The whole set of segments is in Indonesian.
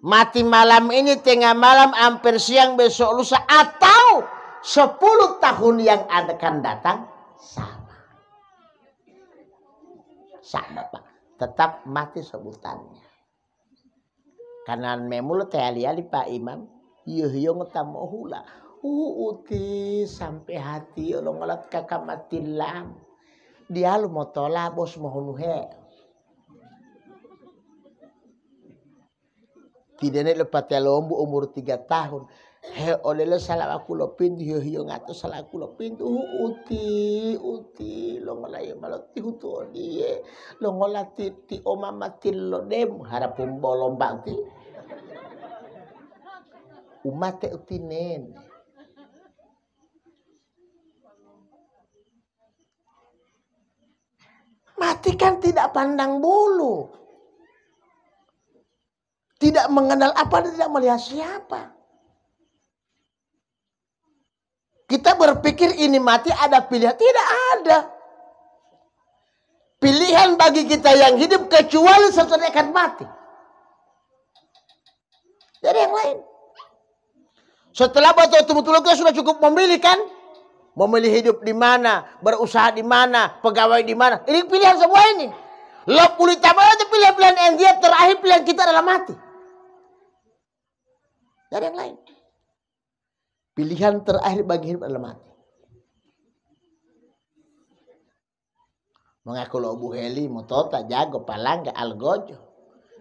mati malam ini tengah malam hampir siang besok lusa atau 10 tahun yang akan datang sama sama pak tetap mati sebutannya karena memulut teh ali pak imam yuh iya, yong iya, tamohula oh, uuti uh, sampai hati ya, lo alat kakak mati lam dia lu mau tolak bos mau tidene le patelombu umur tiga tahun he oleh lo salah aku lo pintu hiyo hiyo ngato salah aku lo pintu uti uti lo ngolah yo malo ti hutu dia lo ngolah ti ti oma mati lo dem harap harapun bolombang ti umate uti nen mati kan tidak pandang bulu tidak mengenal apa dan tidak melihat siapa. Kita berpikir ini mati ada pilihan. Tidak ada. Pilihan bagi kita yang hidup kecuali setelah akan mati. Jadi yang lain. Setelah batu betul kita sudah cukup memilih kan? Memilih hidup di mana, berusaha di mana, pegawai di mana. Ini pilihan semua ini. Lo pulih tambah itu pilihan-pilihan yang dia terakhir pilihan kita adalah mati. Tidak ada yang lain. Pilihan terakhir bagi hidup adalah mati. Mengaku lo Abu Heli, Motota, Jago, Palangga, Algojo.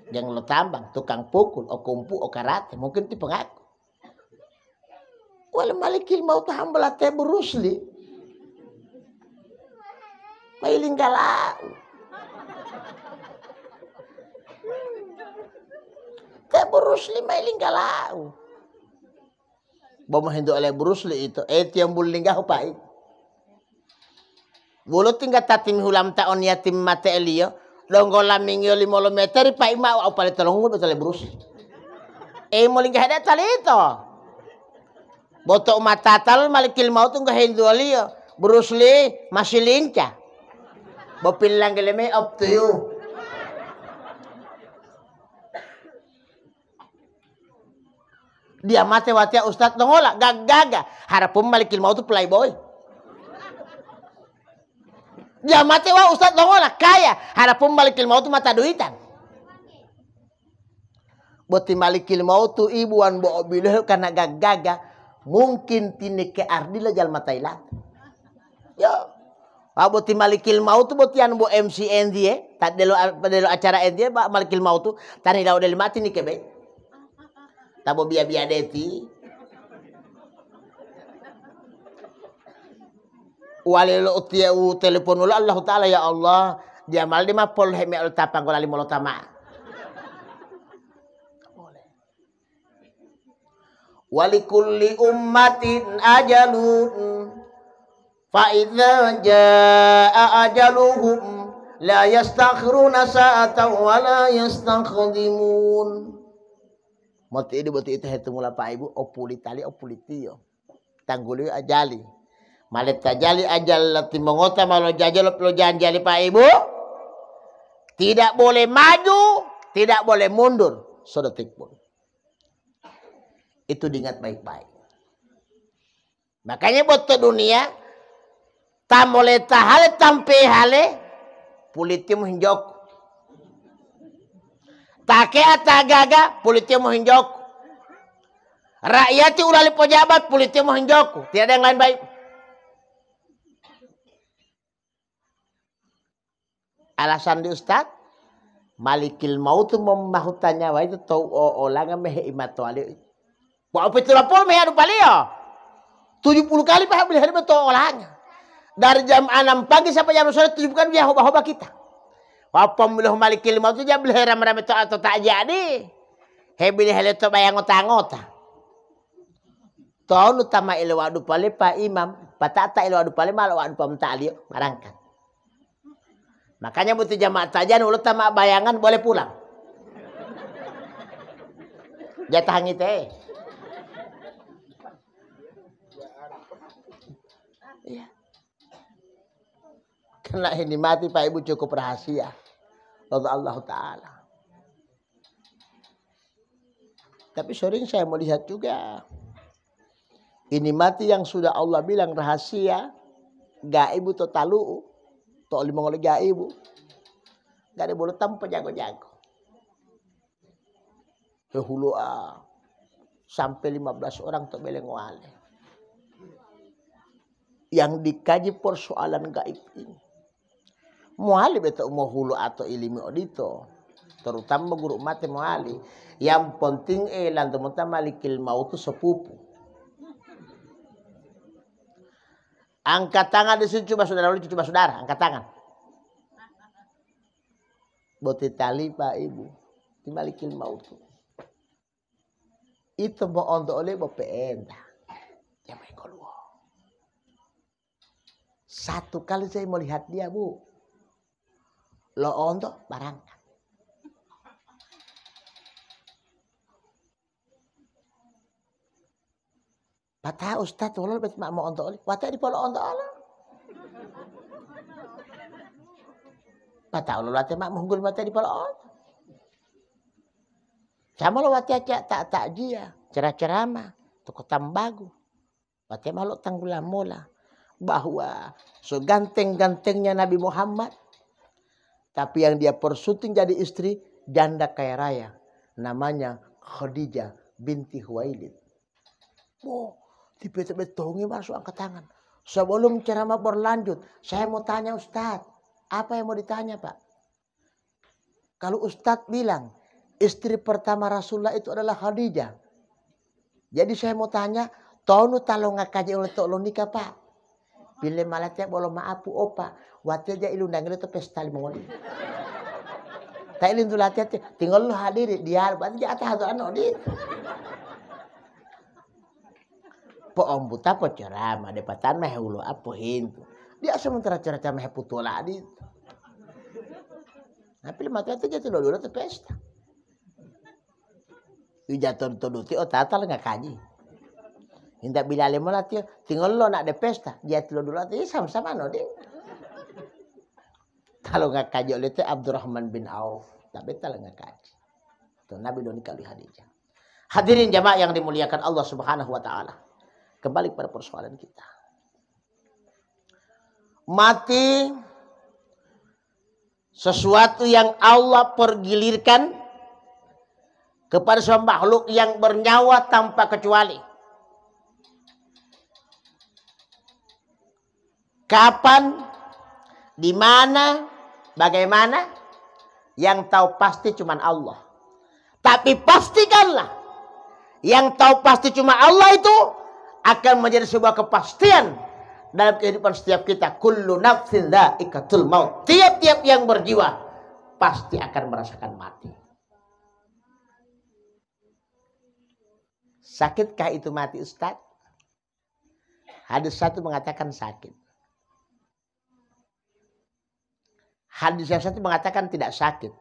Yang lo tambang, tukang pukul, okumpu, okarate, Mungkin itu pengaku. Wal malikil mau hambala tebu rusli. Mailing galau. Kaya Bruce Lee may linggalaw. Bumahindo alay Bruce Lee ito. Ito yung bulinggaw pa eh. Bulo tingga tatim hulam taon ya tim mate elio. Longgo laming yo limo lo meter pa ima oh, au pale tolong ngul betale Bruce. Eh, mo linggah ada Boto matatal malikil mau tunggu hindu alio. Ya. Bruce Lee masih lincah. Bopil lang up to you. dia mate watia ya, ustad dongola gagaga harapun malikil mau tu playboy dia mate wa ustad dongola kaya harapun malikil mau tu mata duitan buat malikil mau tu ibuan bo bilah karena gagaga mungkin tine ke ardi ardila mata matailah yo Pak boti malikil mau tuh boti anu bo MC dia, eh. tak delo lo acara dia, pak eh, malikil mau tuh, tadi lo udah mati nih kebe. Tabo biar biya deti. Walil utiau telepon ulah Allah Ta'ala ya Allah. Dia mal di mapol hemi al tapang kolali molotama. Walikulli ummatin ajalun. idza ja'a ajaluhum. La yastakhiruna sa'atan wa la yastakhdimun Mati ini batu itu hitung mula pak ibu opuli tali opuli tiyo. Tangguli ajali. Malet jali ajal lati mengota malo jajal lo janjali pak ibu. Tidak boleh maju, tidak boleh mundur. Sedetik pun. Itu diingat baik-baik. Makanya buat dunia. tak boleh tahale tampe hale. Pulitim hinjok Take atagaga hinjok. rakyat itu ulali pejabat politik mau hinjok. Tidak ada yang lain baik. Alasan di Ustaz, malikil mau mautu memahutan nyawa itu tau o oh, olanga oh, mehe imat wali Wa pitula pol mehe adu palio. Ya? puluh kali paham beli hari betul olahnya oh, Dari jam enam pagi sampai jam sore puluh kan dia hoba-hoba kita wa malik ilmu tu jam heram ramai tu atau tak jadi hebili hele tu bayang ngota ngota tahun utama ilu wadu pali pak imam tak ilu wadu pali malu wadu pam liuk, marangkan makanya butuh jamaat tajan ulut tamak bayangan boleh pulang jatah ngite Kena ini mati Pak Ibu cukup rahasia. Lalu Allah Ta'ala. Tapi sering saya melihat juga. Ini mati yang sudah Allah bilang rahasia. Gaibu totalu. tahu, lima oleh gaibu. Gak ada boleh tanpa jago-jago. Dahulu ya ah. Sampai 15 orang tak beleng wale. Yang dikaji persoalan gaib ini mualib itu umuhulu atau ilmi odito terutama guru mati mualib. yang penting eh lantum malikil mautu sepupu angkat tangan di sini cuma saudara lucu cuma saudara angkat tangan boti tali pak ibu di malikil mautu itu mau untuk oleh mau peenda ya satu kali saya melihat dia bu lo onto barang Patah ustad wala bet mak mo onto oli. Wata di polo onto ala. Patah ulo late mak munggul mata di polo onto. Sama lo wati aja tak tak dia cerah cerama toko tambagu. Wati malo tanggulah mola bahwa so ganteng-gantengnya Nabi Muhammad tapi yang dia persuting jadi istri janda kaya raya. Namanya Khadijah binti Huwailid. Oh, tiba-tiba tongi masuk angkat tangan. Sebelum ceramah berlanjut, saya mau tanya Ustaz. Apa yang mau ditanya Pak? Kalau Ustaz bilang, istri pertama Rasulullah itu adalah Khadijah. Jadi saya mau tanya, tahu nu talo ngakaji oleh tok nikah Pak? Pilih malah tiap bolo maafu opa. Wati aja ilu nanggil itu pesta lima kali. Tak ilu tulah hati-hati. Tinggal lu hadir di harap. Wati aja atas hati anak di. Po om buta po ceramah. Depatan meh ulu apa hintu. Dia sementara cerita meh putulah di. Tapi lima tiap aja tinggal dulu itu pesta. Ijatun tuduti otatal oh, lah nggak kaji. Hendak bila le lah tio, tinggal lo nak de pesta, dia lo dulu lah iya, sama-sama no ding. Kalau nggak kaji oleh teh Abdurrahman bin Auf, tapi kalau nggak kaji. itu Nabi doni kali dia. Hadirin jamaah yang dimuliakan Allah Subhanahu wa taala. Kembali pada persoalan kita. Mati sesuatu yang Allah pergilirkan kepada semua makhluk yang bernyawa tanpa kecuali kapan, di mana, bagaimana, yang tahu pasti cuma Allah. Tapi pastikanlah, yang tahu pasti cuma Allah itu akan menjadi sebuah kepastian dalam kehidupan setiap kita. Kullu nafsin dha'iqatul maut. Tiap-tiap yang berjiwa pasti akan merasakan mati. Sakitkah itu mati Ustaz? Hadis satu mengatakan sakit. Hadis yang satu mengatakan tidak sakit.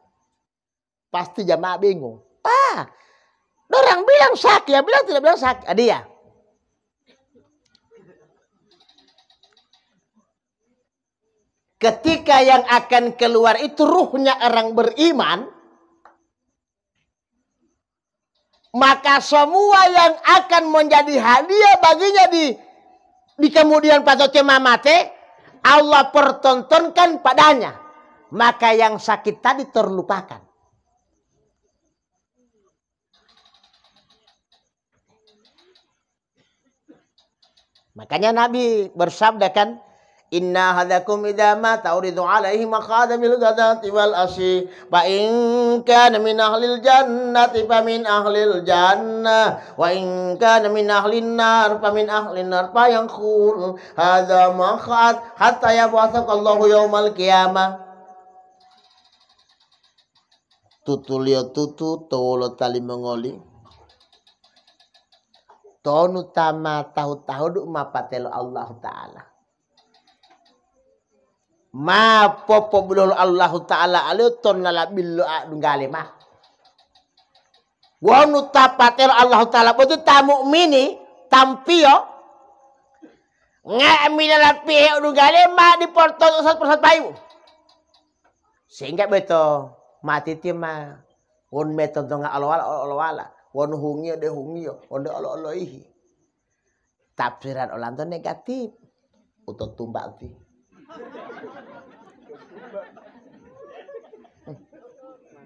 Pasti jamaah bingung. Pak, orang bilang sakit, ya bilang tidak bilang sakit. Adia. Ah, Ketika yang akan keluar itu ruhnya orang beriman, maka semua yang akan menjadi hadiah baginya di di kemudian patutnya cemamate Allah pertontonkan padanya maka yang sakit tadi terlupakan. Makanya Nabi bersabda kan, Inna hadakum idza ma tauridu alaihi maqadamil ghadati wal asi fa inka kana min ahlil jannati fa min ahlil jannah wa inka kana min nar fa min ahlil nar fa yanqul hadza maqad hatta yab'athaka Allahu yaumal qiyamah tutulio tutu tolo tali mengoli ton utama tahu tahu duk ma patelo Allah taala ma popo bulol Allah taala ale ton lala billo adungale ma wonu tapatelo Allah taala botu tamu mini tampio ngamina la pihe adungale ma di porto usah persatu bayu sehingga betul mati won ma won meto wala oɗo wala won de hungio won de olo olo ihi tafsiran tu negatif uto tumbak ti,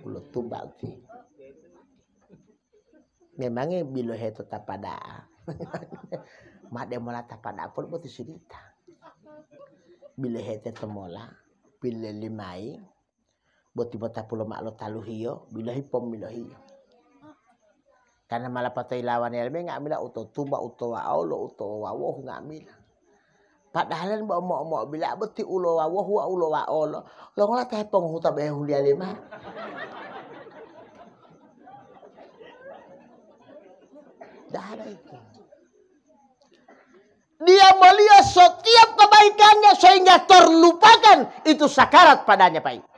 ulo tumbak ti. memangnya bilo he tetap pada mak tetap pada, pun butuh cerita bila he mola, bila limai buat tiba pulau maklo taluhiyo bilahi pom bilahiyo karena malah patay lawan elme nggak mila uto tumba uto aulo uto wawoh nggak mila padahal kan mbak mau mau bila beti ulo wawoh wa ulo wa lo nggak teh penghuta behulia lima dah ada itu dia melihat setiap kebaikannya sehingga terlupakan itu sakarat padanya Pak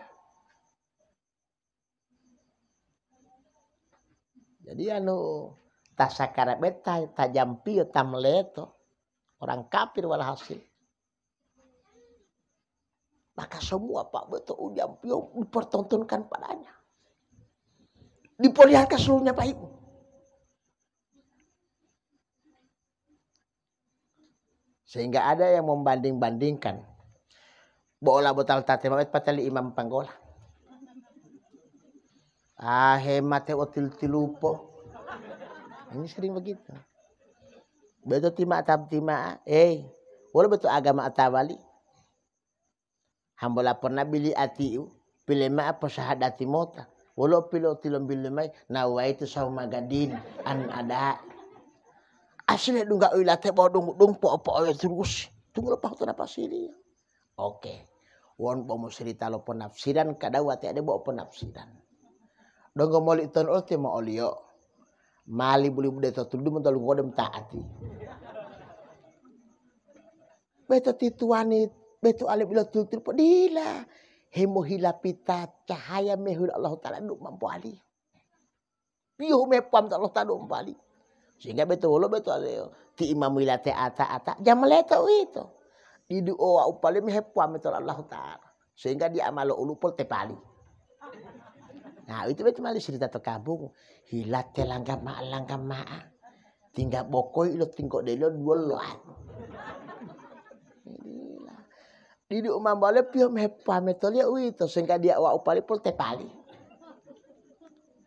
Jadi anu tasakara beta tajampi tamleto orang kafir walhasil. Maka semua Pak betul Ujam Pio dipertontonkan padanya. Diperlihatkan seluruhnya Pak Ibu. Sehingga ada yang membanding-bandingkan. Bola botol tate patali imam panggola. Ah, hemat otil tilupo. Ini sering begitu. Betul tima tab tima. Eh, walau betul agama atawali. Hamba pernah bili atiu. Pilih ma apa sahadati mota. Walau pilo tilom bili mai. Nawa itu sama gadin. An ada. Asli itu ulat ya. bawa dong, dong po po terus. Tunggu lepas tu sih ini Oke. Okay. bawa mau cerita lo penafsiran kadawati ada bawa penafsiran dongo moli ton oste ma olio mali buli bude to tudu mun tolu ngodem taati beto tituani beto ale bila tutur podila hemo hilapita cahaya mehul Allah taala nduk mampu ali piuh me pam Allah taala nduk sehingga beto wolo beto ale ti imam ilate ata ata jamaleto itu di doa upale me pam Allah taala sehingga dia amalo ulupol tepali nah itu betul malu cerita to kampung. Hilat telangka ma langka ma. Tinggal bokoi lo tingkok lo dua loan. Di di umam boleh pio hepa metolia ui to sengka dia wa upali pol tepali.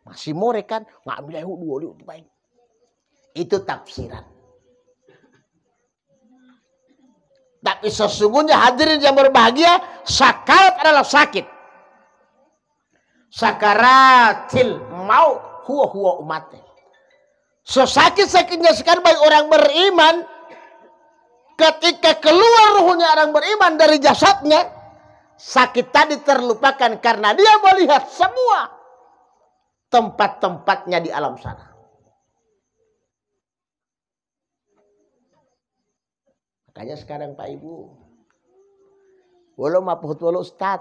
Masih more kan ngambil ayu dua liu baik. Itu tafsiran. Tapi sesungguhnya hadirin yang berbahagia, sakarat adalah sakit sakaratil mau huwa huwa umatnya. So sakit sakitnya sekarang baik orang beriman ketika keluar ruhnya orang beriman dari jasadnya sakit tadi terlupakan karena dia melihat semua tempat-tempatnya di alam sana. Makanya sekarang Pak Ibu, walau mapuhut walau Ustad,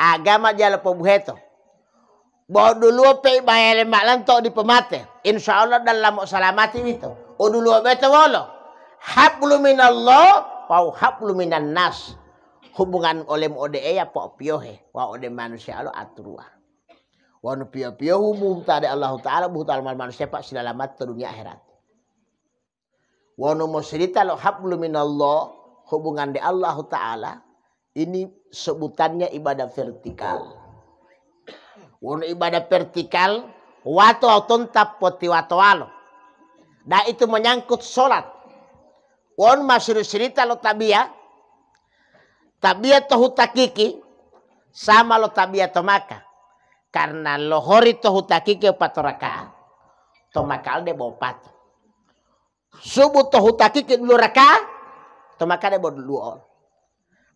agama jalan pembuhetoh. Bawa dulu pe bayar malam tok di pemate. Insya Allah dalam salamati itu. O oh, dulu bete wala. Hablu minallah pau hablu minan nas. Hubungan oleh ode ya pok piohe. Ya. Wa ode manusia Allah atrua. Wa nu pio pio hubung tadi Allah Taala buh taala manusia pak selamat ke dunia akhirat. Wa nu musyrita lo hablu minallah hubungan di Allah Taala ini sebutannya ibadah vertikal Una ibadah vertikal, watu autonta poti watu alo. Dan nah, itu menyangkut sholat. Won masih cerita lo tabia. Tabia tohu takiki. Sama lo tabia tomaka. Karena lo hori tohu takiki tomaka alde bawa bopat. Subuh tohu takiki dulu raka. Tomaka de dulu on.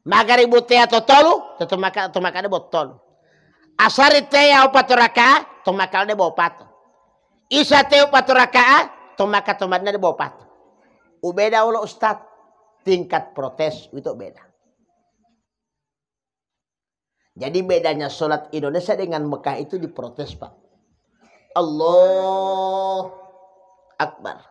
Magaribu tea tolu, Tomaka, tomaka de botol. Asari teh ya upatu raka, tomakal de bopat. Isa teh upatu raka, tomaka tomatna de bopat. Ubeda ulo ustad, tingkat protes itu beda. Jadi bedanya sholat Indonesia dengan Mekah itu diprotes Pak. Allah Akbar.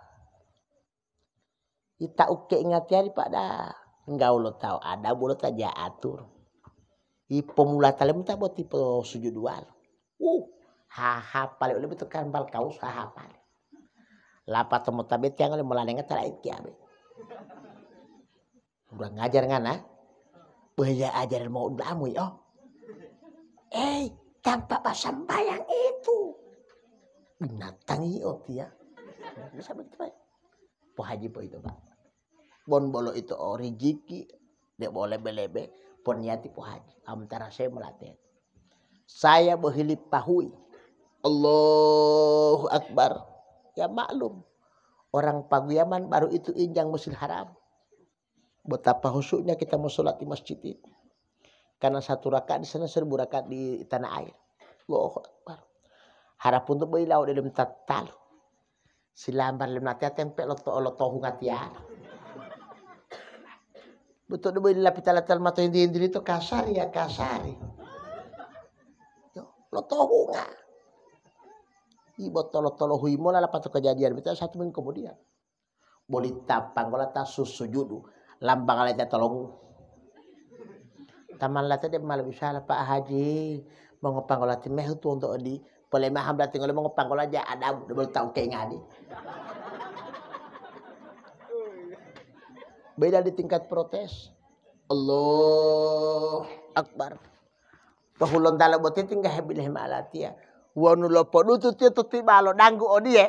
Kita uke ingat ya Pak dah. Enggak ulo tahu ada boleh saja atur pemula talem ta boti tipe sujud dua uh haha pale ole betu kan bal kaus haha pale lapa temu tabet yang ole melanenga tala iki abe udah ngajar ngana bahaya ajar mau damu yo eh tanpa pasang bayang itu binatang iyo ya bisa betul, pak po haji itu pak bon bolo itu oh, jiki, dia boleh belebe Poniati haji. Amtara saya melatih. Saya berhilip pahui. Allahu Akbar. Ya maklum. Orang Paguyaman baru itu injang musil Haram. Betapa khusyuknya kita mau sholat di masjid itu. Karena satu rakaat di sana seribu rakaat di tanah air. Allahu Akbar. Harap untuk beliau dalam tatal. Silambar lemnatia tempel loto loto hungatia. Betul dia boleh lapis talatal mata yang diindir itu kasar ya kasar. Ya, Lo tahu nggak? tolo tolo hui mola lah patut kejadian. Betul satu minggu kemudian. Boleh tapang kalau tak susu judu. Lambang alatnya tolong. Taman lata dia malah bisa lah Pak Haji. Mengopang kalau timeh itu untuk di. Boleh maham lati kalau mengopang kalau aja ada. Boleh tahu kayak ngadi. Beda di tingkat protes. Allah Akbar. Pahulon dalam botin tinggal hebilih malatia. Ya. Wanu lopo dutu tuh tuti malo, danggu odi odie. Ya.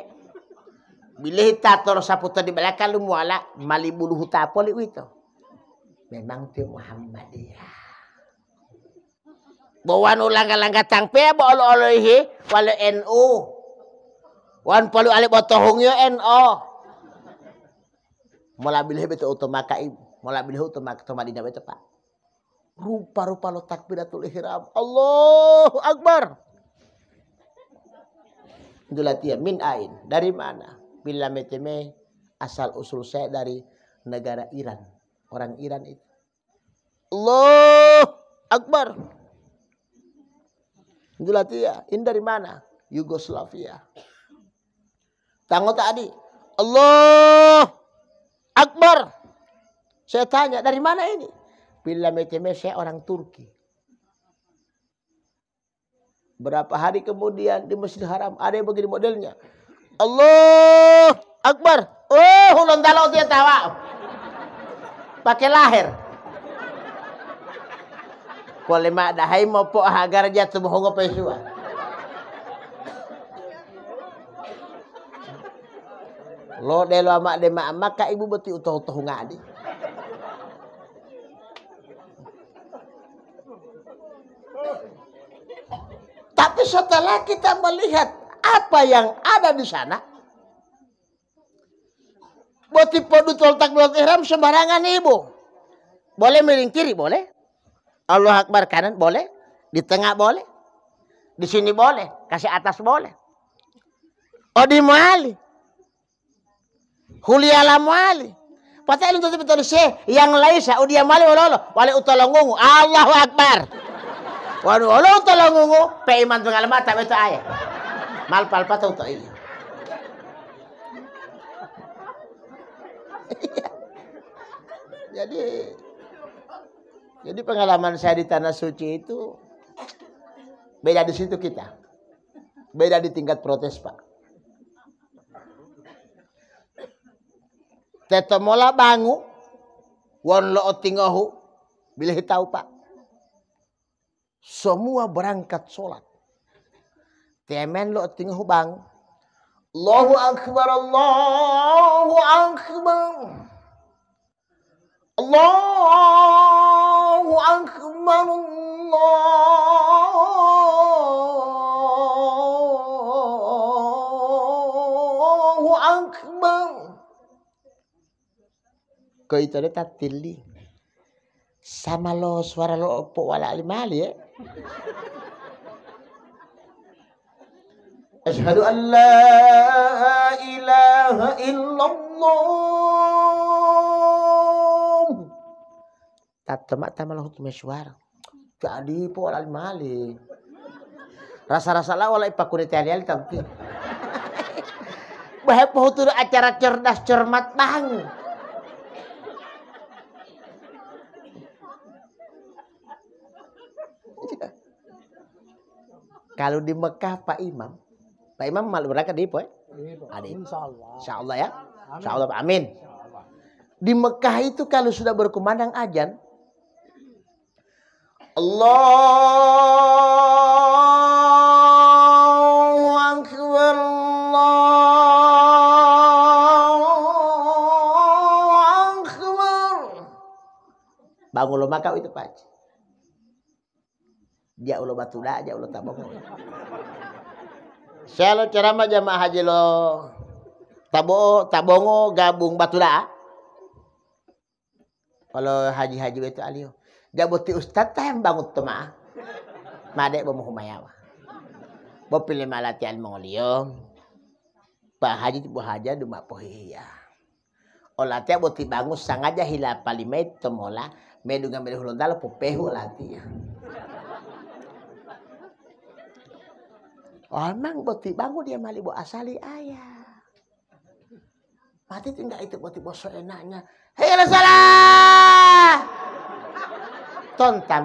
Bilih tator saputo di belakang lu muala huta hutapoli wito. Memang Muhammad ya. Bawa nu langga tangpe bawa lo olohi walau NU. Wan polu alik botohungyo, ya, yo NO. Mula bilih beto otomakai, mula bilih otomak tomadina beto pak. Rupa-rupa lo takbiratul ihram. Allahu Akbar. Itu latihan. Min ain. Dari mana? Bila meteme asal usul saya dari negara Iran. Orang Iran itu. Allah Akbar. Itu latihan. Ini dari mana? Yugoslavia. Tanggung tadi. Allah Akbar. Saya tanya, dari mana ini? Bila Meteme saya orang Turki. Berapa hari kemudian di Masjid Haram ada yang begini modelnya. Allah Akbar. Oh, ulun dalau dia tawa. Pakai lahir. Kolema dahai mau agar hagar jatuh bohong pesua. Lo delo lo amak de mak maka ibu beti utuh utuh ngadi. Tapi setelah kita melihat apa yang ada di sana, boti podu tol takbirat ihram sembarangan ibu. Boleh miring kiri boleh. Allah Akbar kanan boleh. Di tengah boleh. Di sini boleh. Kasih atas boleh. Oh di mali. Huli huliala mwali yang lain yanlaisha udia mwali walau, wale utolongungu allahu akbar wanu wolo utolongungu pe iman mata itu aya mal palpata tuh iya jadi jadi pengalaman saya di tanah suci itu beda di situ kita beda di tingkat protes pak Teto mola bangu. Won lo otingohu. Bila tahu pak. Semua berangkat sholat. Temen lo otingohu bang. Allahu Akbar, Allahu Akbar. Allah kau itu ada tatili sama lo suara lo opo wala alimali ya eh. Ashhadu an la ilaha illallah Tatama lo hukum suara jadi po wala alimali rasa-rasa lah wala ipakuni tiali tapi bahaya pohutur acara cerdas cermat bang Kalau di Mekah Pak Imam, Pak Imam malu berangkat di Ipoh? Ada Insyaallah. Insyaallah ya. Insyaallah amin. Di Mekah itu kalau sudah berkumandang ajan Allahu akbar Allahu akbar. Bangun lo makau itu Pak dia ulo batula aja ulo tabongo saya lo ceramah jamaah haji lo tabo tabongo gabung batula kalau haji-haji itu alio buti ustad tah bangun mah madek bomuhumayawa bo pilih malatian mongolio pak haji bu haja duma pohiya oh, tiap boti bangus sangaja hilap palimait tomola Medu medu hulondala popehu latia ya. Orang tiba bangun dia mali buat asali ayah. Mati tidak itu buat ibu enaknya. Hei salah.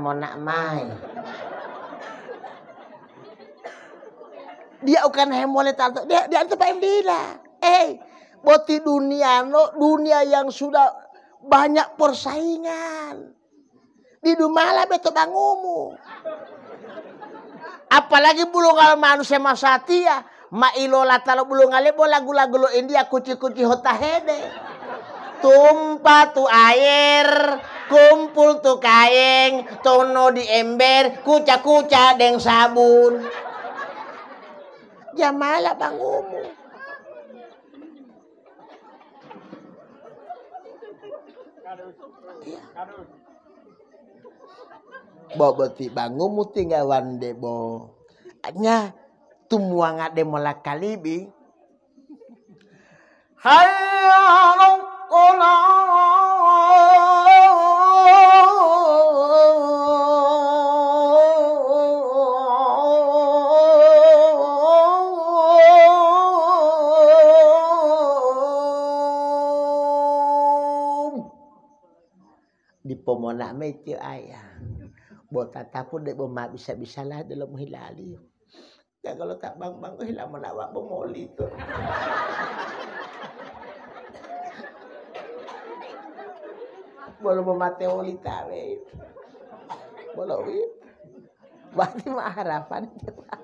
mau nak main. Dia bukan hemole tato. Dia dia itu Pak Emdila. Eh, boti dunia no dunia yang sudah banyak persaingan. Di Dumala betul bangumu. Apalagi bulu kalau manusia masa masatia. Mailo latalo bulu bo lagu-lagu lo India kuci-kuci hotahede. Tumpah tu air, kumpul tu kain, tono di ember, kuca-kuca deng sabun. Ya malah bang umum. Iya boboti bangu muti ngawan debo nya tumuang ade mola kalibi hayya qala di pomona me ayah Botatapon di bumabisa-bisa lah dalam hilali. Ya kalau tak bang-bang ko hilang menawa bumuli ko. Bolo bumate uli tawe. Bolo wi. Berarti mah harapan kita.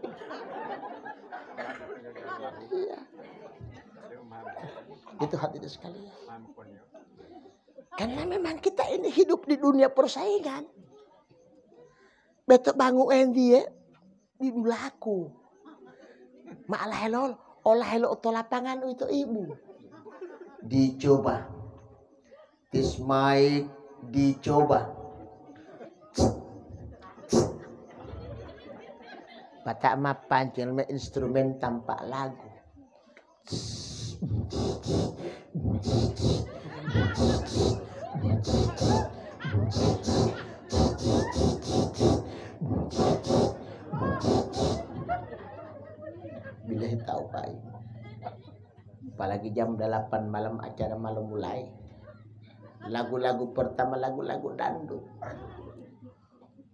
Iya. Itu hati itu sekali. Karena memang kita ini hidup di dunia persaingan. Betul bangun endi ya. Ibu laku. Malah helol. Olah helol to lapangan itu ibu. Dicoba. dismai dicoba. Batak mah me instrumen tanpa lagu bila tahu baik apalagi jam 8 malam acara malam mulai lagu-lagu pertama lagu-lagu dandut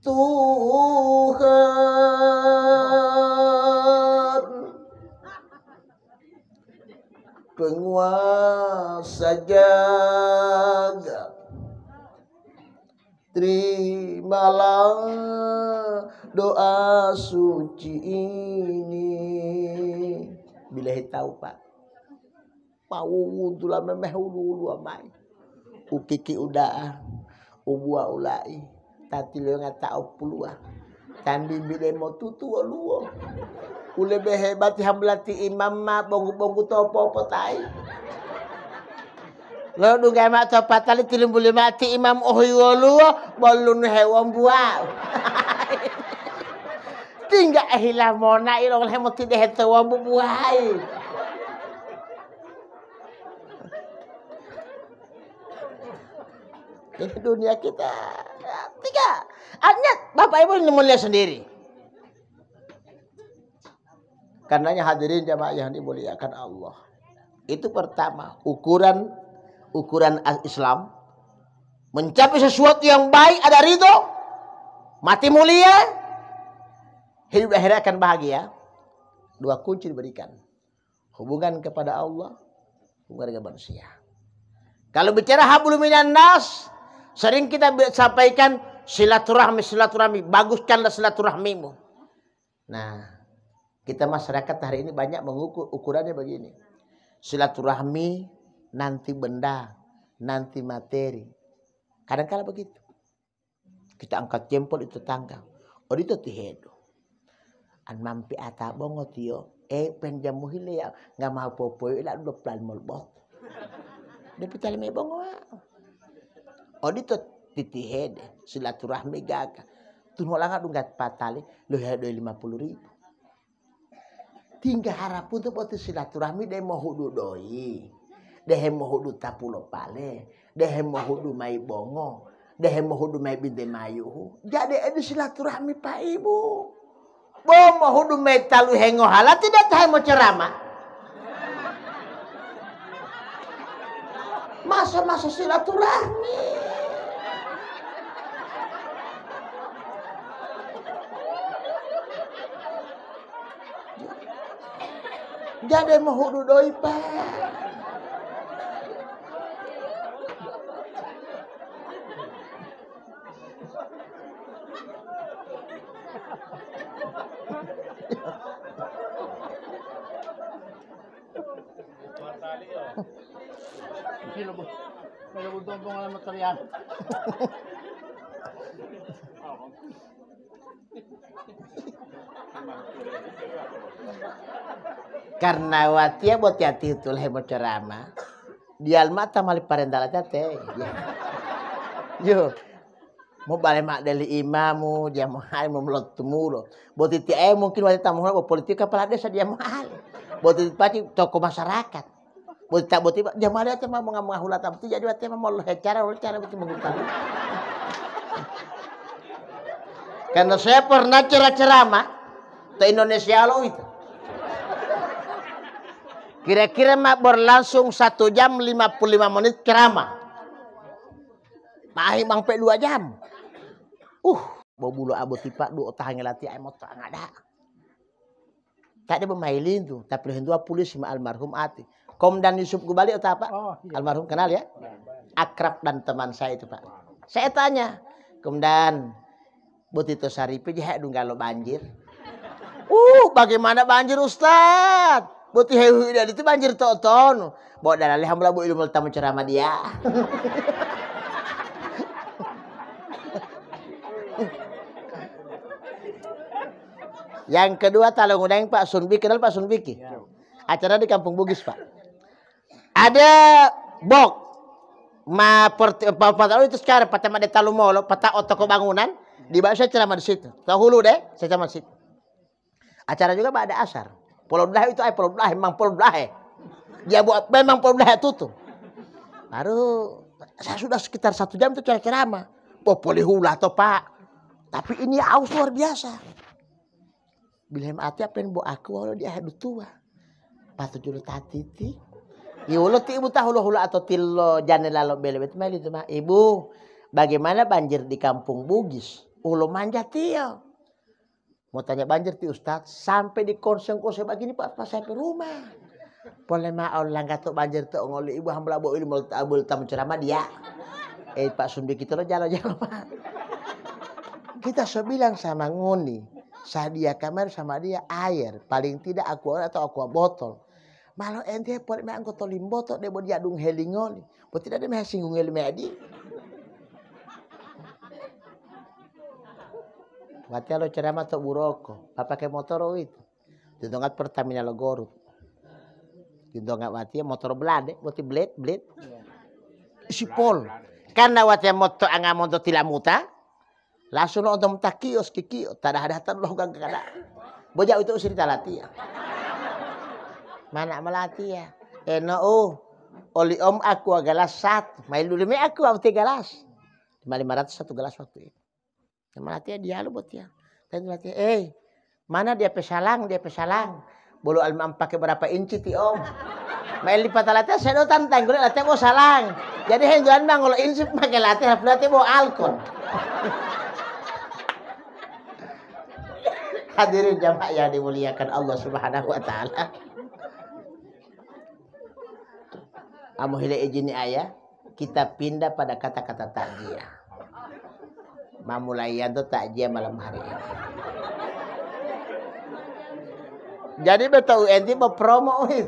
Tuhan penguasa jagat terimalah doa suci ini bila tahu pak pau tulah memeh ulu ulu amai ukiki udah ubua ulai tati lo tahu pulua. Tapi bila mau tutu luo hebat yang hamblati imam ma bonggu bonggu topo potai Lo duga mak to tali tidak boleh mati imam ohiwo lu bolun hewan buah tinggal ehila mona lah hemoti deh hewan buah Ini dunia kita. Ya, tiga. Artinya Bapak Ibu ini mulia sendiri. Karenanya hadirin jamaah yang dimuliakan Allah. Itu pertama, ukuran ukuran Islam mencapai sesuatu yang baik ada ridho mati mulia hidup akhirnya akan bahagia dua kunci diberikan hubungan kepada Allah hubungan dengan manusia kalau bicara hablum minan nas sering kita sampaikan silaturahmi silaturahmi baguskanlah silaturahmimu nah kita masyarakat hari ini banyak mengukur ukurannya begini silaturahmi nanti benda, nanti materi. Kadang-kala begitu. Kita angkat jempol itu tangga. Oh itu tihedo. An mampi ata bongo tio. Eh penjamu hile ya. Nggak mau popo ya. Lalu pelan mol bok. Depi talme bongo ah. Oh itu titihede. Silaturahmi gaga. Tunho langat nggak patali. Lu hedo lima puluh ribu. Tinggal harap untuk buat silaturahmi Dia mau hududoi dehe mohudu tapulo pale dehe mohudu mai bongo dehe mohudu mai binte mayuhu jadi ini silaturahmi pak ibu bo mohudu mai talu hengo hala tidak tahu mau ceramah masa-masa silaturahmi Jadi mau doi pak. Karena watia buat yati itu lah cerama Di almata mali aja teh. Ya. Yo. Mau balik mak dari imamu, dia mau hal mau melot temuro. Buat itu eh mungkin wanita tamu politik kepala desa dia mau hal. Buat itu pasti toko masyarakat. Buta buti ba jamari ate ma mga mga hulata buti jadi mau ma cara, hecara cara buti menggutan. Karena saya pernah cerah-ceramah ke Indonesia lo itu. Kira-kira mak berlangsung satu jam lima puluh lima menit ceramah. Mak bang pe dua jam. Uh, bau bulu abu tipak dua otak ngelati ai motor enggak ada. Tak ada pemailin tuh, tapi hendak polisi ma almarhum ati. Ah, Komdan Yusuf Gubali atau apa? Oh, iya. Almarhum kenal ya? Iya. Akrab dan teman saya itu Pak. Saya tanya, Komdan, Butito Saripi jahat dunggalo banjir. Uh, bagaimana banjir Ustad? Buti hewi dari itu banjir toton. Bawa darah leham labu ilmu tamu ceramah dia. Yang kedua talung udang Pak Sunbiki, kenal Pak Sunbiki? Iya. Acara di Kampung Bugis Pak. Ada bok ma pertama itu sekarang pertama di molo, peta otak bangunan di saya ceramah di situ. dahulu deh, saya ceramah di situ. Acara juga ada asar. Pulau Belah itu ay eh, Pulau Belah, memang Pulau Belah. Dia buat memang Pulau Belah tutup. Baru saya sudah sekitar satu jam itu cara ceramah. boh boleh hula atau pak. Tapi ini aus luar biasa. Bila mati apa yang buat aku walau dia hidup tua. Patu julu tatiti. Ibu ibu tahu hula atau tilo lalu beli, belebet meli tu mah ibu bagaimana banjir di kampung Bugis ulo manja tio mau tanya banjir ti ustad sampai di konsen konsen begini pak pas ke rumah boleh mah orang tuh banjir tu ngoli ibu hamba ini mau abul tam ceramah dia eh pak sundi kita lo jalan jalan pak kita so bilang sama ngoni dia kamar sama dia air paling tidak aku atau aku botol Malo ente ya, pol me angko tolimbo to boleh jadung helingoli. Bo tidak ada me singgung el adi. Wati lo ceramah to buroko, pakai motor itu. Didongat Pertamina lo gorut. Didongat wati ya, motor belade, wati blade blade. Iya. Si pol. Karena wati motor anga motor tidak muta, langsung lo untuk kios kios, ada datan lo gak kada. Bojak itu cerita latihan. Mana melati ya. Eno eh, oh. Oli om aku gelas sat mai dulu me aku waktu tiga gelas. Lima lima ratus satu gelas waktu itu. Yang melati ya dia lu buat ya. dan melati eh mana dia pesalang dia pesalang. Bolu almam pakai berapa inci ti om. mai lipat latih saya tantang gue latih mau salang. Jadi henduan bang kalau inci pakai latih latih mau alkohol. Hadirin jamaah yang dimuliakan Allah Subhanahu wa taala. Amo hile ejini ayah, kita pindah pada kata-kata takjiah. Mamulai yanto takjiah malam hari ini. Jadi betul UNT mau promo itu.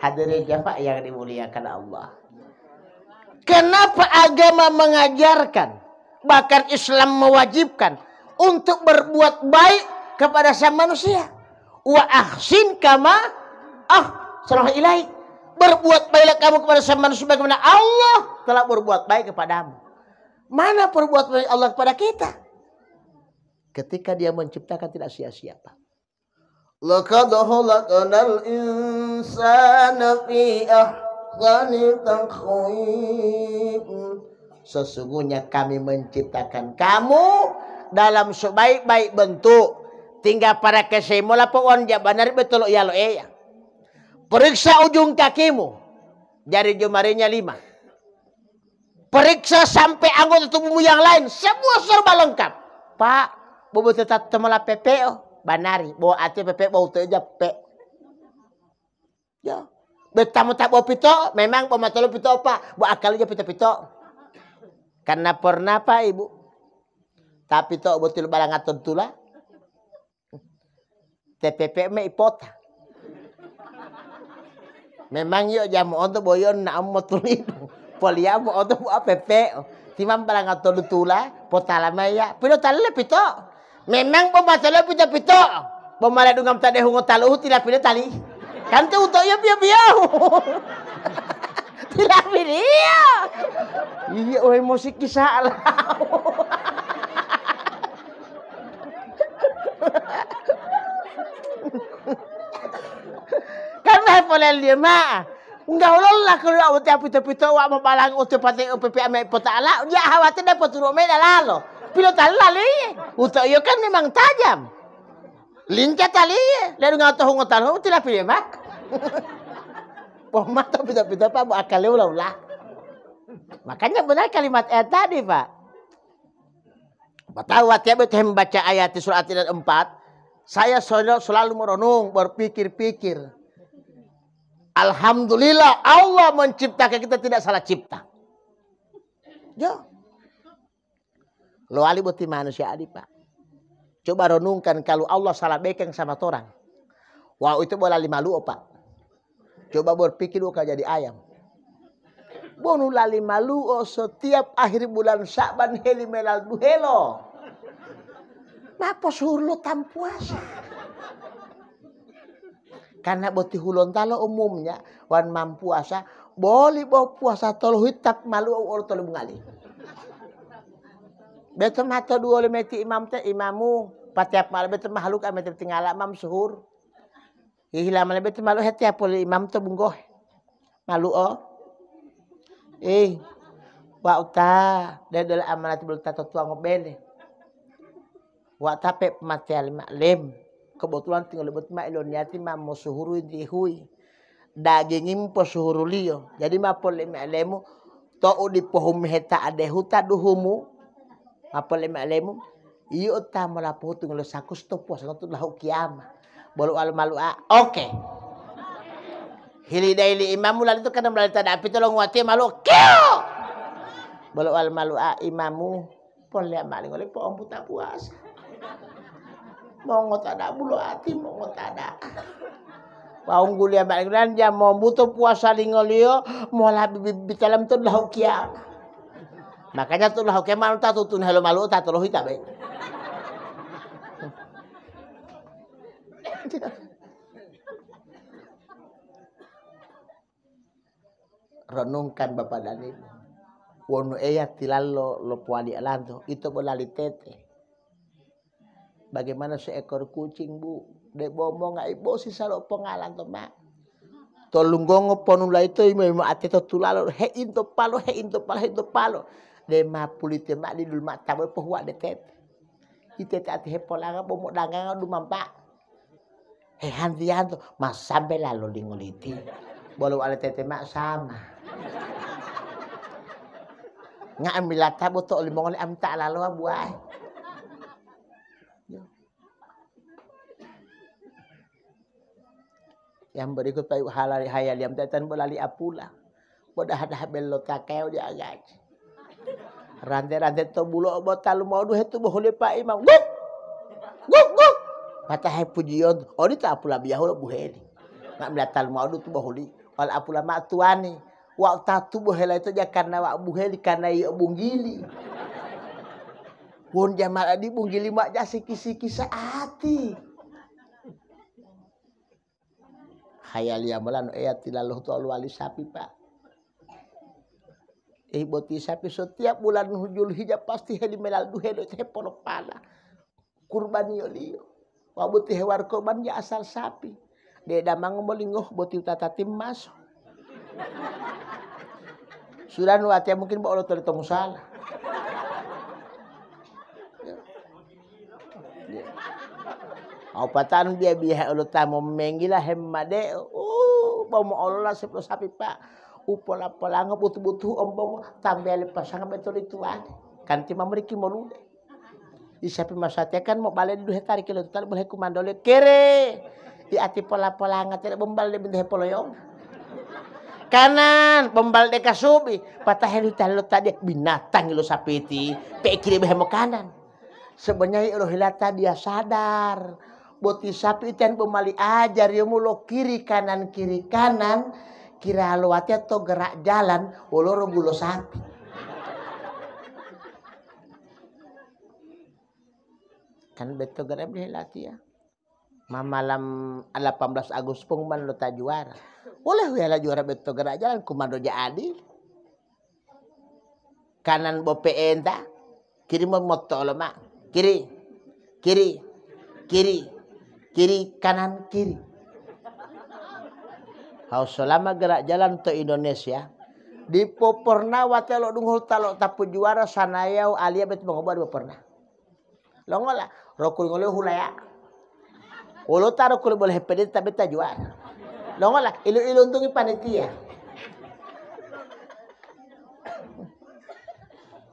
Hadirin jamaah yang dimuliakan Allah. Kenapa agama mengajarkan, bahkan Islam mewajibkan untuk berbuat baik kepada sesama manusia? wa ahsin kama ah salah ilaih berbuat baiklah kamu kepada sesama manusia bagaimana Allah telah berbuat baik kepadamu. Mana perbuat baik Allah kepada kita? Ketika dia menciptakan tidak sia-sia, Pak. Laqad khalaqnal insana fi ahsani Sesungguhnya kami menciptakan kamu dalam sebaik-baik bentuk Tinggal pada kesemola pohon ja benar betul ya lo eya. Eh, Periksa ujung kakimu. Jari jemarinya lima. Periksa sampai anggota tubuhmu yang lain. Semua serba lengkap. Pak, bobo tetap temulah temola Oh. Banari, bawa ati PP, bau aja pe. Ya. Betamu tak bawa pito, memang pematolo pito pak. Bawa akal aja pito-pito. Karena pernah pak ibu. Tapi tok betul barang atun tulah TPP me ipota. Memang yo jamu untuk boyon na ammo tulido. Poliamo onto bu apepe. Timam parang atolu lutula, potala maya. Pino talale pito. Memang pematalo pito pito. Pemala dungam tade hungo talu tidak pito tali. Kante uto yo pio pio. Tidak pio. Iya oi musik kisah ha. Karena boleh dia mah. Enggak ulah kalau awak tiap itu itu awak balang untuk pati UPP ame potala, dia khawatir dapat turun lalu dalalo. Pilo talala li. untuk yo kan memang tajam. Lincah tali, lalu ngau tahu ngau tahu tidak pilih mak. Pemah tapi tapi apa bu akalnya ulah ulah. Makanya benar kalimat ayat tadi pak. Tahu tiap itu membaca ayat di surat empat saya selalu merenung, berpikir-pikir. Alhamdulillah Allah menciptakan kita tidak salah cipta. Ya. Lo ali buti manusia adi pak. Coba renungkan kalau Allah salah bekeng sama orang. Wow itu boleh lima lu pak. Coba berpikir lu jadi ayam. Bonu lali malu setiap akhir bulan Syaban heli melal duhelo. Napos hulot ang puasa. Karena boti hulon talo umumnya wan mampuasa boleh bawa puasa tolu hitap malu or tolu bungali. Betul mata dua lima meti imam te imamu patiap malam betul makhluk ame tertinggal imam suhur. Hihilam le betul malu hetiap oleh imam te bunggoh. Malu oh. Eh, wa uta dah amanat belum tato tuang bene tapi mati matial lem kebetulan tinggal lebut ilon yati ma musuhuru dihui ini pun suhuru liyo jadi ma pole maklemu to di pohum heta ada huta duhumu ma pole maklemu iyo ta malah po tinggal sakus to po sangat lahu bolu alu malu a ah. oke okay. hilidai imamu lalu itu karena melalui tanda api tolong wati malu keo bolu alu malu a ah. imamu pole maling oleh pohon puta puasa Mongot ada bulu hati mongot ada. Waung gulia balik dia mau butuh puasa lingolio mau labi bitalam tuh lahu Makanya tuh lahu kia malu tatu tuh halo malu tatu loh hitam. Renungkan Bapak dan Ibu. Wono eya tilalo lo puali alanto itu bolali tete. Bagaimana seekor kucing, Bu? De bomo ngai bo si salo pengalan to mak tolong lunggongo ponula itu imo imo ate to tulalo he into palo he into palo he into palo. De ma pulite mak di dul ma tabo pohua de tet. Ite te ate he polanga bomo dagang du mampa. He handian hanto ma sampe lalo dingoliti. Bolo ale tete mak sama. Ngambil ambilata botok limong le am tak lalo buai. yang berikut payu halal hayal yang tatan bolali apula bodah dah bello takau dia agak rantai-rantai to bulo botal mau duh itu boleh pa imam guk guk guk mata hai pujion ori oh, ta apula biahul buheli nak belatal mau duh tu boholi wal apula mak tuani wak tatu bohela itu ja karena wak buheli karena ia bunggili Won jamal adi bunggili mak ja siki-siki saati. ya amalan ya eh, tilaluh tu wali sapi pak eh boti sapi setiap bulan hujul hijab pasti heli melal duhe do teh pala kurban yo liyo wabuti hewar kurban ya asal sapi dia damang ngoh boti tata tim masuk sudah nuatnya mungkin bawa lo salah Au patan bia biha ulu tamu menggila hemmade. Uh, bau mo Allah sepuluh sapi pak. Upola polanga butuh-butuh ombong tambel pasang betul itu kan tiap mamriki malu deh. Isapi masate kan mau balik dua hektare kilo total boleh kumandole kere. Di ati pola-pola ngat tidak bombal di bintang poloyong. Kanan bombal deka subi patah helu talo tadi binatang lo sapiti. Pek kiri kanan sebenarnya hilata dia sadar boti sapi can pemali ajar ya mulu kiri kanan kiri kanan kira haluatnya to gerak jalan woloro gulo sapi kan betul gerak beli ya? Ma malam 18 Agus pengumuman tak juara. boleh ya lah juara betul gerak jalan kumando ja adi. Kanan bope entah Kiri mo lo mak Kiri. Kiri. Kiri kiri kanan kiri Kau selama gerak jalan ke Indonesia di Popornawa lo dunghul talok tapu juara sanayau alia bet mengobat lo longola rokul ngoleh hulaya Ulo taro kulo boleh pedit tapi tak juara. lo ngola, ilu ilu untungi panitia.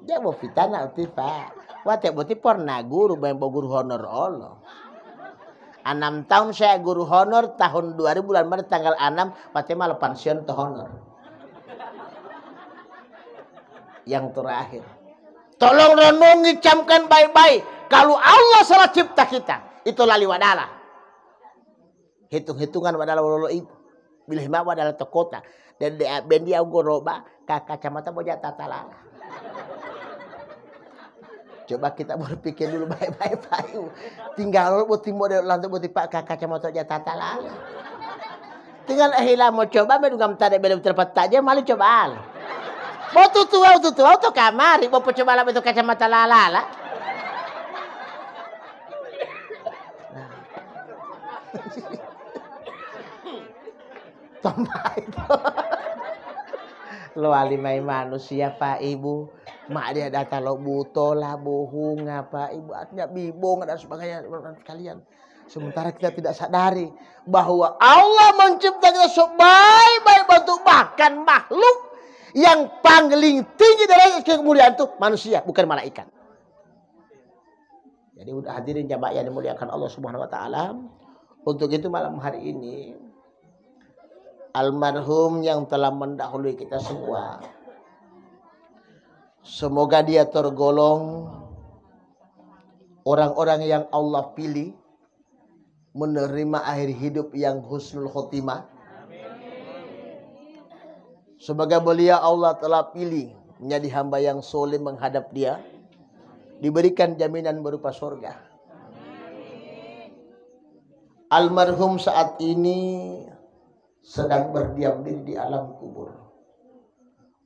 Dia mau fitana utipa. Wah tiap boti porna guru bayang guru honor Allah enam tahun saya guru honor tahun 2000 bulan Maret tanggal 6 pasti malah pensiun tuh honor yang terakhir tolong renungi camkan baik-baik kalau Allah salah cipta kita itu lali wadalah. hitung-hitungan wadalah wadalah ibu bila hima tokota dan dia bendi aku roba, kakak kacamata boja tatalala Coba kita berpikir dulu baik-baik Pak Ibu. Tinggal putih model lantuk putih Pak kakak kacamata tata lah. Tinggal ahila eh, mau coba gam tadi belum terpat aja malu coba. Mau tutu au tutu au to kamar, mau coba lah itu kacamata lala lah. Nah. Tombai itu. Lo alimai manusia Pak Ibu mak dia datang lo buto lah bohong apa ibuatnya bibong dan sebagainya sekalian sementara kita tidak sadari bahwa Allah menciptakan kita sebaik-baik bentuk bahkan makhluk yang paling tinggi dari kemuliaan itu manusia bukan malaikat jadi udah hadirin jamaah yang dimuliakan Allah Subhanahu wa taala untuk itu malam hari ini almarhum yang telah mendahului kita semua Semoga dia tergolong orang-orang yang Allah pilih menerima akhir hidup yang husnul khotimah. Semoga beliau Allah telah pilih menjadi hamba yang soleh menghadap dia. Diberikan jaminan berupa surga. Almarhum saat ini sedang berdiam diri di alam kubur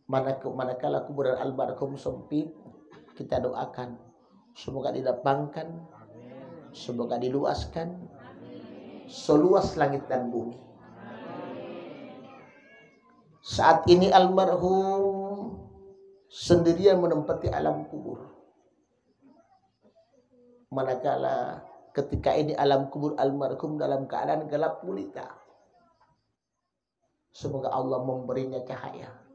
manakala kuburan almarhum sempit kita doakan semoga dilapangkan, semoga diluaskan seluas langit dan bumi saat ini almarhum sendirian menempati alam kubur manakala ketika ini alam kubur almarhum dalam keadaan gelap gulita semoga Allah memberinya cahaya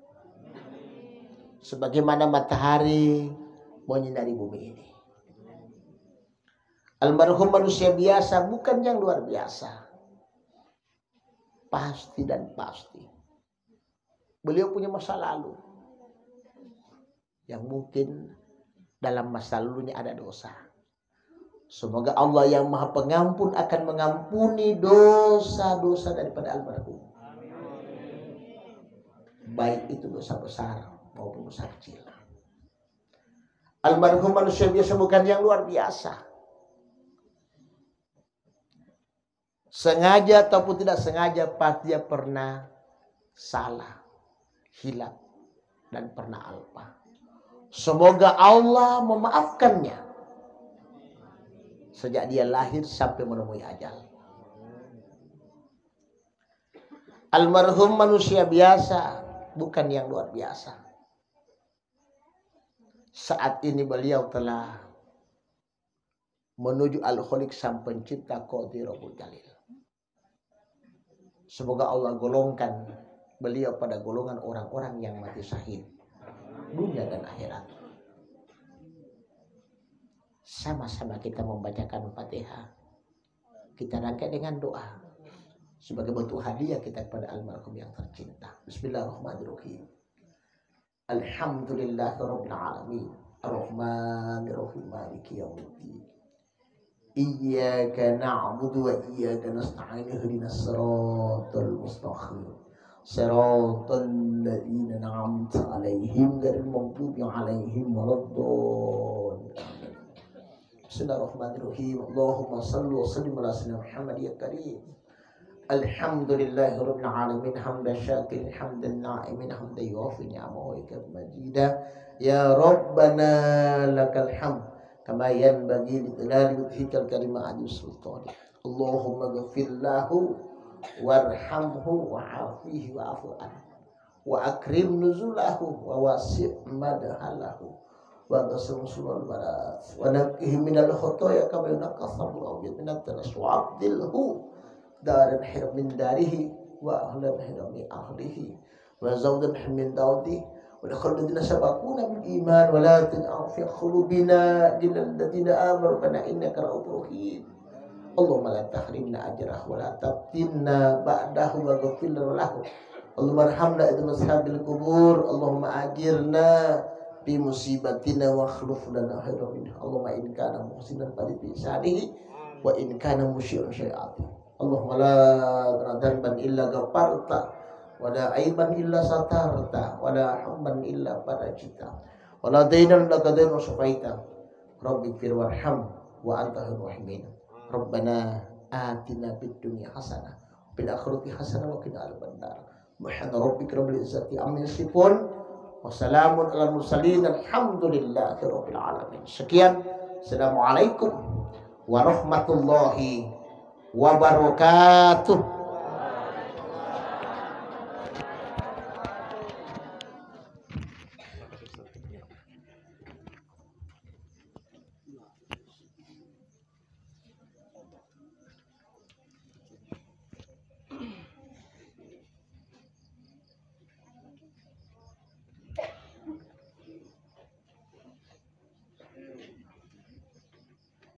sebagaimana matahari menyinari bumi ini. Almarhum manusia biasa bukan yang luar biasa. Pasti dan pasti. Beliau punya masa lalu. Yang mungkin dalam masa lalunya ada dosa. Semoga Allah yang maha pengampun akan mengampuni dosa-dosa daripada almarhum. Baik itu dosa besar maupun usaha Almarhum manusia biasa bukan yang luar biasa. Sengaja ataupun tidak sengaja pasti dia pernah salah, hilap, dan pernah alpa. Semoga Allah memaafkannya. Sejak dia lahir sampai menemui ajal. Almarhum manusia biasa, bukan yang luar biasa saat ini beliau telah menuju al-Khaliq sang pencipta Qadirul Jalil. Semoga Allah golongkan beliau pada golongan orang-orang yang mati syahid dunia dan akhirat. Sama-sama kita membacakan Fatihah. Kita rangkai dengan doa sebagai bentuk hadiah kita kepada almarhum yang tercinta. Bismillahirrahmanirrahim. الحمد لله رب العالمين الرحمن الرحيم مالك يوم الدين إياك نعبد وإياك نستعين اهدنا الصراط المستقيم صراط الذين نعمت عليهم غير المغضوب عليهم ولا الضالين بسم الله الرحمن الرحيم اللهم صل وسلم على سيدنا محمد يا كريم الحمد لله رب العالمين حمد الشاكر حمد النائم حمد يوفي نعمه ويكف مجيدا يا ربنا لك الحمد كما ينبغي لجلال وجهك الكريم عن السلطان اللهم اغفر له وارحمه وعافيه واعف عنه وأكرم نزله وواسع مدخله واغسل سور البرات ونقه من الخطايا كما ينقى الصبر الأبيض من التلس وعبدله daran khairan min wa ahlan khairan min wa zawjan khairan min zawji wa dakhal ladina sabaquna bil iman wa la tun'u fi qulubina illal ladina amanu bana innaka Allahumma la tahrimna ajrah wa la tabtinna ba'dahu wa ghafir lahu bi musibatina wa akhluf lana khairan minha Allahumma in kana muhsinan fa bi wa in kana musyi'an Allahumma la dhanban illa ghafarta wa la aiban illa satarta wa la hamman illa farajta wa la dainan la qadainu syafaita rabbi fir warham wa anta rahimin rabbana atina bid dunia hasana. bil akhirati hasana wa al adzabannar subhana Rabbi kerabli izzati amin sifun wa salamun alal mursalin alhamdulillahi rabbil alamin sekian assalamualaikum warahmatullahi wabarakatuh wabarakatuh